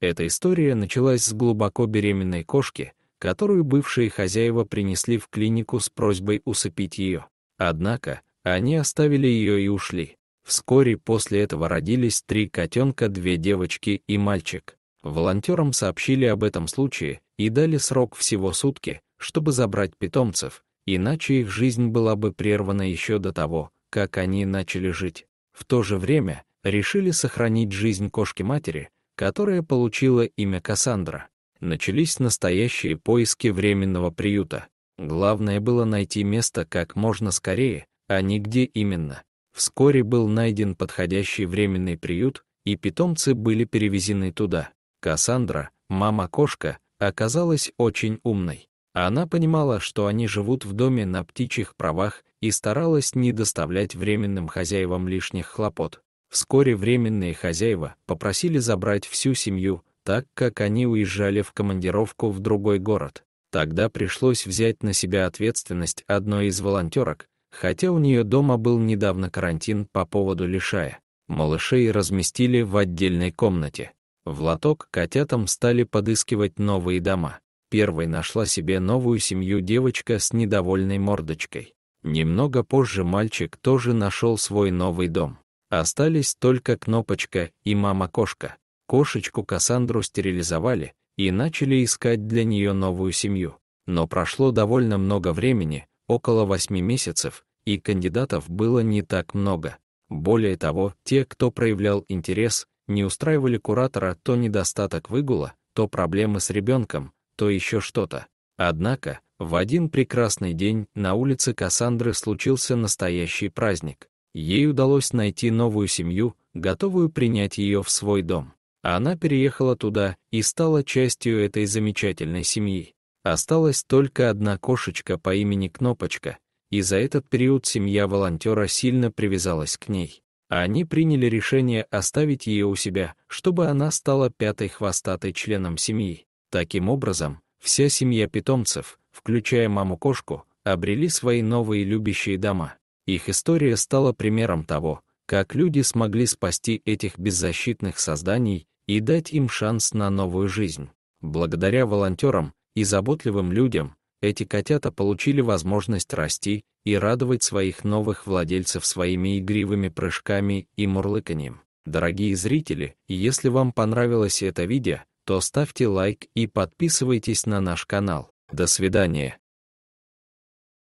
Эта история началась с глубоко беременной кошки, которую бывшие хозяева принесли в клинику с просьбой усыпить ее. Однако они оставили ее и ушли. Вскоре после этого родились три котенка, две девочки и мальчик. Волонтерам сообщили об этом случае и дали срок всего сутки, чтобы забрать питомцев, иначе их жизнь была бы прервана еще до того, как они начали жить. В то же время решили сохранить жизнь кошки-матери, которая получила имя Кассандра. Начались настоящие поиски временного приюта. Главное было найти место как можно скорее, а не где именно. Вскоре был найден подходящий временный приют, и питомцы были перевезены туда. Кассандра, мама-кошка, оказалась очень умной. Она понимала, что они живут в доме на птичьих правах и старалась не доставлять временным хозяевам лишних хлопот. Вскоре временные хозяева попросили забрать всю семью, так как они уезжали в командировку в другой город. Тогда пришлось взять на себя ответственность одной из волонтерок, хотя у нее дома был недавно карантин по поводу лишая. Малышей разместили в отдельной комнате. В лоток котятам стали подыскивать новые дома. Первой нашла себе новую семью девочка с недовольной мордочкой. Немного позже мальчик тоже нашел свой новый дом. Остались только Кнопочка и мама-кошка. Кошечку Кассандру стерилизовали и начали искать для нее новую семью. Но прошло довольно много времени, около восьми месяцев, и кандидатов было не так много. Более того, те, кто проявлял интерес, не устраивали куратора то недостаток выгула, то проблемы с ребенком, то еще что-то. Однако, в один прекрасный день на улице Кассандры случился настоящий праздник. Ей удалось найти новую семью, готовую принять ее в свой дом. Она переехала туда и стала частью этой замечательной семьи. Осталась только одна кошечка по имени Кнопочка, и за этот период семья волонтера сильно привязалась к ней. Они приняли решение оставить ее у себя, чтобы она стала пятой хвостатой членом семьи. Таким образом, вся семья питомцев, включая маму-кошку, обрели свои новые любящие дома. Их история стала примером того, как люди смогли спасти этих беззащитных созданий и дать им шанс на новую жизнь. Благодаря волонтерам и заботливым людям эти котята получили возможность расти и радовать своих новых владельцев своими игривыми прыжками и мурлыканьем. Дорогие зрители, если вам понравилось это видео, то ставьте лайк и подписывайтесь на наш канал. До свидания.